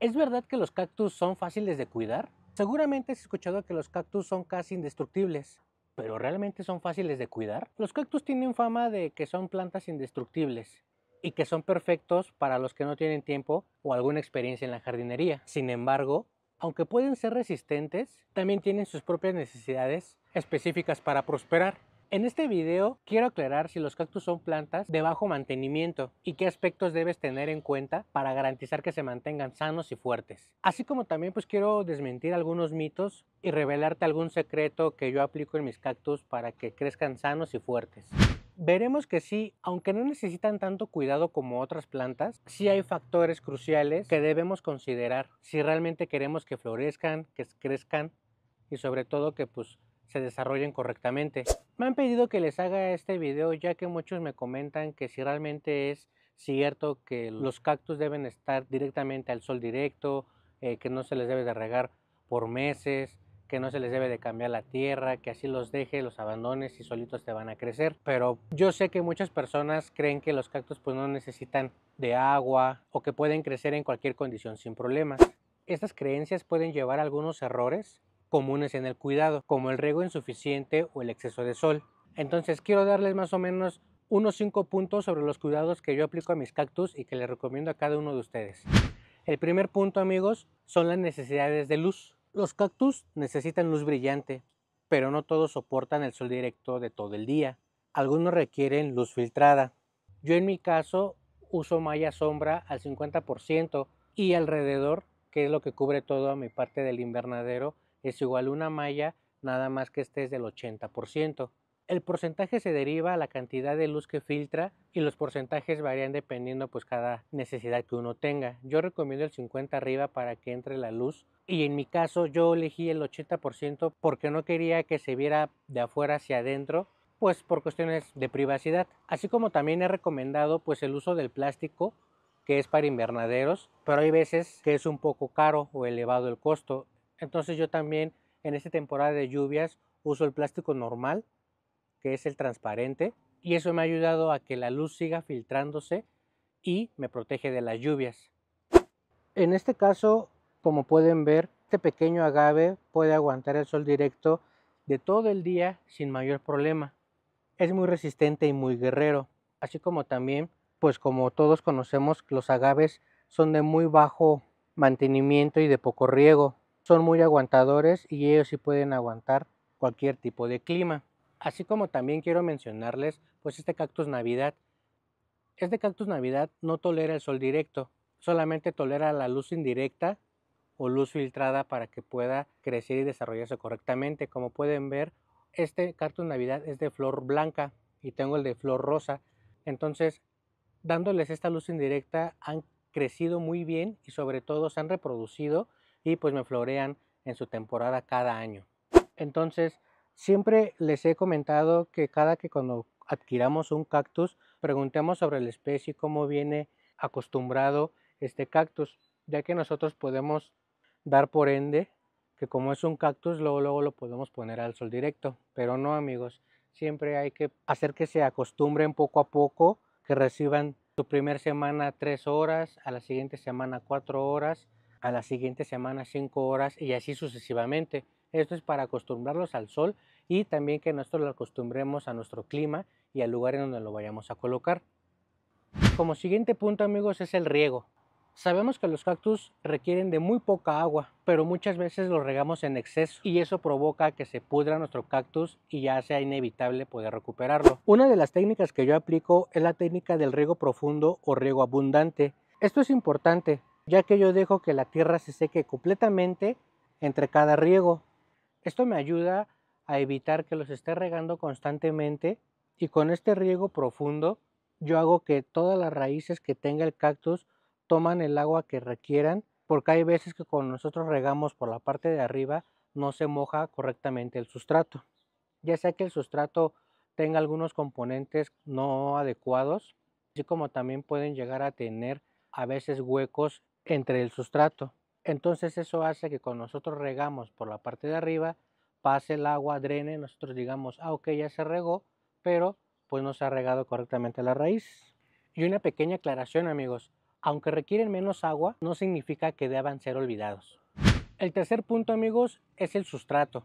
¿Es verdad que los cactus son fáciles de cuidar? Seguramente has escuchado que los cactus son casi indestructibles, pero ¿realmente son fáciles de cuidar? Los cactus tienen fama de que son plantas indestructibles y que son perfectos para los que no tienen tiempo o alguna experiencia en la jardinería. Sin embargo, aunque pueden ser resistentes, también tienen sus propias necesidades específicas para prosperar. En este video quiero aclarar si los cactus son plantas de bajo mantenimiento y qué aspectos debes tener en cuenta para garantizar que se mantengan sanos y fuertes. Así como también pues quiero desmentir algunos mitos y revelarte algún secreto que yo aplico en mis cactus para que crezcan sanos y fuertes veremos que sí, aunque no necesitan tanto cuidado como otras plantas, sí hay factores cruciales que debemos considerar si realmente queremos que florezcan, que crezcan y sobre todo que pues se desarrollen correctamente. Me han pedido que les haga este video ya que muchos me comentan que si realmente es cierto que los cactus deben estar directamente al sol directo, eh, que no se les debe de regar por meses, que no se les debe de cambiar la tierra, que así los deje, los abandones y solitos te van a crecer. Pero yo sé que muchas personas creen que los cactus pues no necesitan de agua o que pueden crecer en cualquier condición sin problemas. Estas creencias pueden llevar a algunos errores comunes en el cuidado, como el riego insuficiente o el exceso de sol. Entonces quiero darles más o menos unos cinco puntos sobre los cuidados que yo aplico a mis cactus y que les recomiendo a cada uno de ustedes. El primer punto amigos son las necesidades de luz. Los cactus necesitan luz brillante, pero no todos soportan el sol directo de todo el día. Algunos requieren luz filtrada. Yo en mi caso uso malla sombra al 50% y alrededor, que es lo que cubre toda mi parte del invernadero, es igual una malla, nada más que este es del 80%. El porcentaje se deriva a la cantidad de luz que filtra y los porcentajes varían dependiendo pues cada necesidad que uno tenga. Yo recomiendo el 50 arriba para que entre la luz y en mi caso yo elegí el 80% porque no quería que se viera de afuera hacia adentro pues por cuestiones de privacidad. Así como también he recomendado pues el uso del plástico que es para invernaderos, pero hay veces que es un poco caro o elevado el costo entonces yo también en esta temporada de lluvias uso el plástico normal, que es el transparente, y eso me ha ayudado a que la luz siga filtrándose y me protege de las lluvias. En este caso, como pueden ver, este pequeño agave puede aguantar el sol directo de todo el día sin mayor problema. Es muy resistente y muy guerrero, así como también, pues como todos conocemos, los agaves son de muy bajo mantenimiento y de poco riego son muy aguantadores y ellos sí pueden aguantar cualquier tipo de clima. Así como también quiero mencionarles, pues este cactus navidad. Este cactus navidad no tolera el sol directo, solamente tolera la luz indirecta o luz filtrada para que pueda crecer y desarrollarse correctamente. Como pueden ver, este cactus navidad es de flor blanca y tengo el de flor rosa. Entonces, dándoles esta luz indirecta han crecido muy bien y sobre todo se han reproducido y pues me florean en su temporada cada año. Entonces, siempre les he comentado que cada que cuando adquiramos un cactus, preguntemos sobre la especie, cómo viene acostumbrado este cactus, ya que nosotros podemos dar por ende que como es un cactus, luego, lo podemos poner al sol directo, pero no amigos, siempre hay que hacer que se acostumbren poco a poco, que reciban su primera semana tres horas, a la siguiente semana cuatro horas, a la siguiente semana 5 horas y así sucesivamente. Esto es para acostumbrarlos al sol y también que nosotros lo acostumbremos a nuestro clima y al lugar en donde lo vayamos a colocar. Como siguiente punto amigos es el riego. Sabemos que los cactus requieren de muy poca agua, pero muchas veces los regamos en exceso y eso provoca que se pudra nuestro cactus y ya sea inevitable poder recuperarlo. Una de las técnicas que yo aplico es la técnica del riego profundo o riego abundante. Esto es importante ya que yo dejo que la tierra se seque completamente entre cada riego. Esto me ayuda a evitar que los esté regando constantemente y con este riego profundo yo hago que todas las raíces que tenga el cactus toman el agua que requieran porque hay veces que cuando nosotros regamos por la parte de arriba no se moja correctamente el sustrato. Ya sea que el sustrato tenga algunos componentes no adecuados, así como también pueden llegar a tener a veces huecos entre el sustrato. Entonces eso hace que cuando nosotros regamos por la parte de arriba, pase el agua, drene, nosotros digamos, ah, ok, ya se regó, pero pues no se ha regado correctamente la raíz. Y una pequeña aclaración, amigos, aunque requieren menos agua, no significa que deban ser olvidados. El tercer punto, amigos, es el sustrato,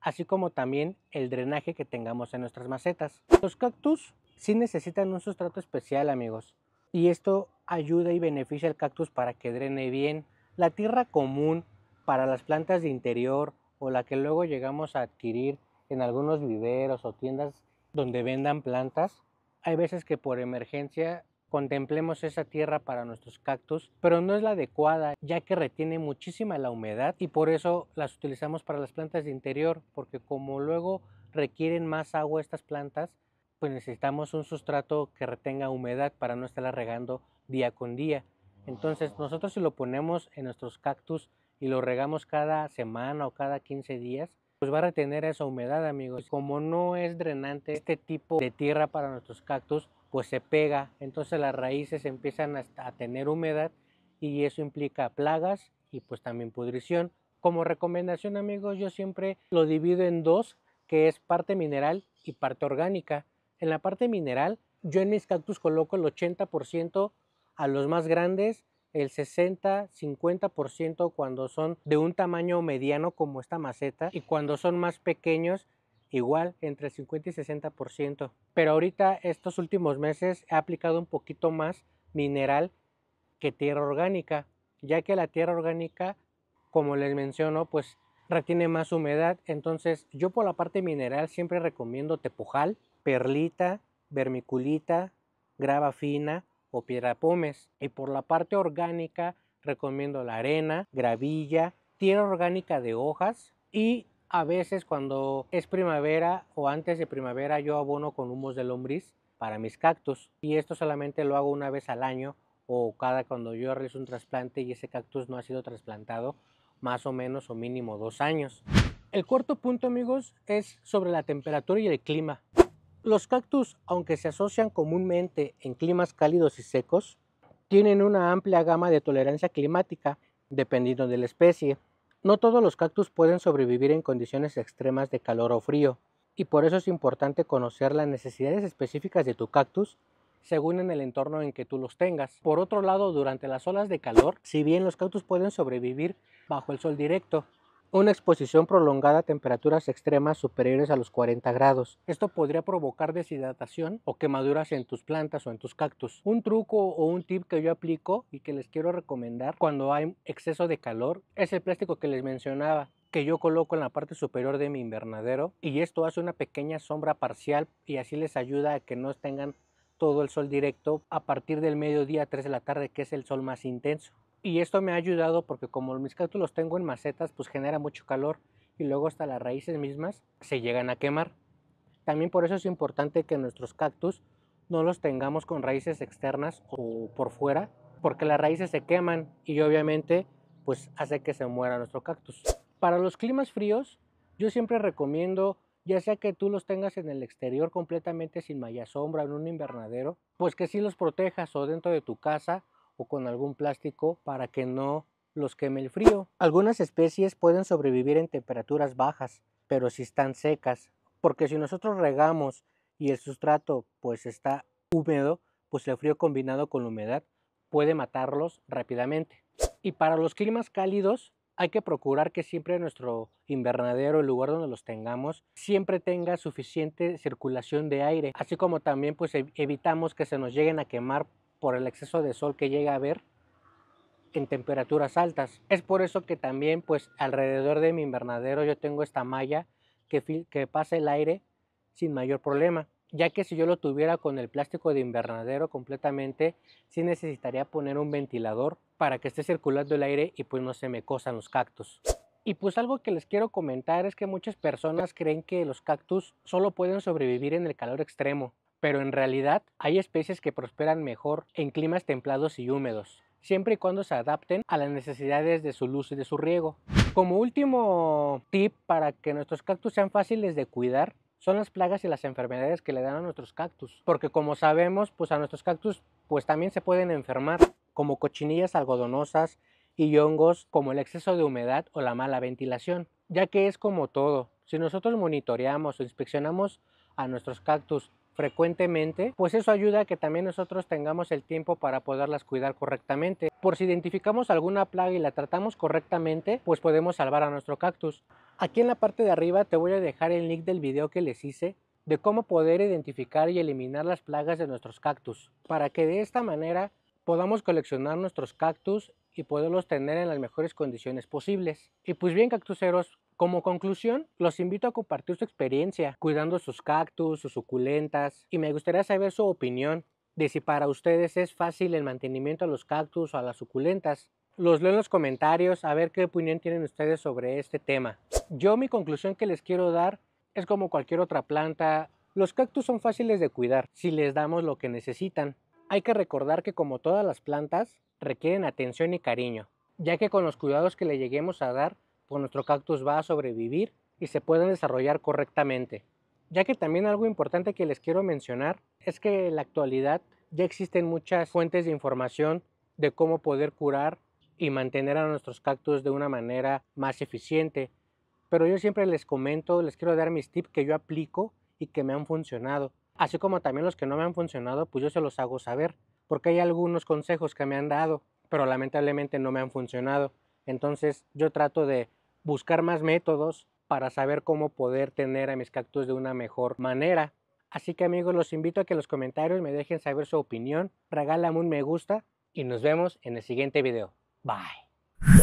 así como también el drenaje que tengamos en nuestras macetas. Los cactus sí necesitan un sustrato especial, amigos, y esto ayuda y beneficia al cactus para que drene bien. La tierra común para las plantas de interior o la que luego llegamos a adquirir en algunos viveros o tiendas donde vendan plantas, hay veces que por emergencia contemplemos esa tierra para nuestros cactus, pero no es la adecuada ya que retiene muchísima la humedad y por eso las utilizamos para las plantas de interior, porque como luego requieren más agua estas plantas, pues necesitamos un sustrato que retenga humedad para no estarla regando día con día. Entonces ah. nosotros si lo ponemos en nuestros cactus y lo regamos cada semana o cada 15 días, pues va a retener esa humedad amigos. Como no es drenante este tipo de tierra para nuestros cactus, pues se pega, entonces las raíces empiezan a tener humedad y eso implica plagas y pues también pudrición. Como recomendación amigos, yo siempre lo divido en dos, que es parte mineral y parte orgánica. En la parte mineral, yo en mis cactus coloco el 80% a los más grandes el 60-50% cuando son de un tamaño mediano como esta maceta y cuando son más pequeños igual entre el 50 y 60%. Pero ahorita estos últimos meses he aplicado un poquito más mineral que tierra orgánica, ya que la tierra orgánica, como les menciono, pues retiene más humedad. Entonces yo por la parte mineral siempre recomiendo tepujal, perlita, vermiculita, grava fina o piedra pómez. Y por la parte orgánica recomiendo la arena, gravilla, tierra orgánica de hojas y a veces cuando es primavera o antes de primavera yo abono con humos de lombriz para mis cactus y esto solamente lo hago una vez al año o cada cuando yo realizo un trasplante y ese cactus no ha sido trasplantado más o menos o mínimo dos años. El cuarto punto amigos es sobre la temperatura y el clima. Los cactus, aunque se asocian comúnmente en climas cálidos y secos, tienen una amplia gama de tolerancia climática dependiendo de la especie. No todos los cactus pueden sobrevivir en condiciones extremas de calor o frío, y por eso es importante conocer las necesidades específicas de tu cactus según en el entorno en que tú los tengas. Por otro lado, durante las olas de calor, si bien los cactus pueden sobrevivir bajo el sol directo, una exposición prolongada a temperaturas extremas superiores a los 40 grados. Esto podría provocar deshidratación o quemaduras en tus plantas o en tus cactus. Un truco o un tip que yo aplico y que les quiero recomendar cuando hay exceso de calor es el plástico que les mencionaba que yo coloco en la parte superior de mi invernadero y esto hace una pequeña sombra parcial y así les ayuda a que no tengan todo el sol directo a partir del mediodía a 3 de la tarde, que es el sol más intenso. Y esto me ha ayudado porque como mis cactus los tengo en macetas, pues genera mucho calor y luego hasta las raíces mismas se llegan a quemar. También por eso es importante que nuestros cactus no los tengamos con raíces externas o por fuera, porque las raíces se queman y obviamente pues hace que se muera nuestro cactus. Para los climas fríos, yo siempre recomiendo ya sea que tú los tengas en el exterior completamente sin malla sombra, en un invernadero, pues que sí los protejas o dentro de tu casa o con algún plástico para que no los queme el frío. Algunas especies pueden sobrevivir en temperaturas bajas, pero si están secas, porque si nosotros regamos y el sustrato pues está húmedo, pues el frío combinado con la humedad puede matarlos rápidamente. Y para los climas cálidos, hay que procurar que siempre nuestro invernadero, el lugar donde los tengamos, siempre tenga suficiente circulación de aire, así como también pues evitamos que se nos lleguen a quemar por el exceso de sol que llega a haber en temperaturas altas. Es por eso que también pues alrededor de mi invernadero yo tengo esta malla que, que pasa el aire sin mayor problema ya que si yo lo tuviera con el plástico de invernadero completamente, sí necesitaría poner un ventilador para que esté circulando el aire y pues no se me cosan los cactus. Y pues algo que les quiero comentar es que muchas personas creen que los cactus solo pueden sobrevivir en el calor extremo, pero en realidad hay especies que prosperan mejor en climas templados y húmedos, siempre y cuando se adapten a las necesidades de su luz y de su riego. Como último tip para que nuestros cactus sean fáciles de cuidar, son las plagas y las enfermedades que le dan a nuestros cactus, porque como sabemos, pues a nuestros cactus pues también se pueden enfermar como cochinillas algodonosas y hongos como el exceso de humedad o la mala ventilación, ya que es como todo, si nosotros monitoreamos o inspeccionamos a nuestros cactus frecuentemente, pues eso ayuda a que también nosotros tengamos el tiempo para poderlas cuidar correctamente. Por si identificamos alguna plaga y la tratamos correctamente, pues podemos salvar a nuestro cactus. Aquí en la parte de arriba te voy a dejar el link del video que les hice de cómo poder identificar y eliminar las plagas de nuestros cactus, para que de esta manera podamos coleccionar nuestros cactus y poderlos tener en las mejores condiciones posibles. Y pues bien, cactuseros. como conclusión, los invito a compartir su experiencia cuidando sus cactus, sus suculentas, y me gustaría saber su opinión de si para ustedes es fácil el mantenimiento a los cactus o a las suculentas. Los leo en los comentarios a ver qué opinión tienen ustedes sobre este tema. Yo mi conclusión que les quiero dar es como cualquier otra planta, los cactus son fáciles de cuidar si les damos lo que necesitan. Hay que recordar que como todas las plantas, requieren atención y cariño, ya que con los cuidados que le lleguemos a dar, pues nuestro cactus va a sobrevivir y se pueden desarrollar correctamente. Ya que también algo importante que les quiero mencionar es que en la actualidad ya existen muchas fuentes de información de cómo poder curar y mantener a nuestros cactus de una manera más eficiente. Pero yo siempre les comento, les quiero dar mis tips que yo aplico y que me han funcionado. Así como también los que no me han funcionado, pues yo se los hago saber, porque hay algunos consejos que me han dado, pero lamentablemente no me han funcionado. Entonces yo trato de buscar más métodos para saber cómo poder tener a mis cactus de una mejor manera. Así que amigos, los invito a que en los comentarios me dejen saber su opinión, regálame un me gusta y nos vemos en el siguiente video. Bye.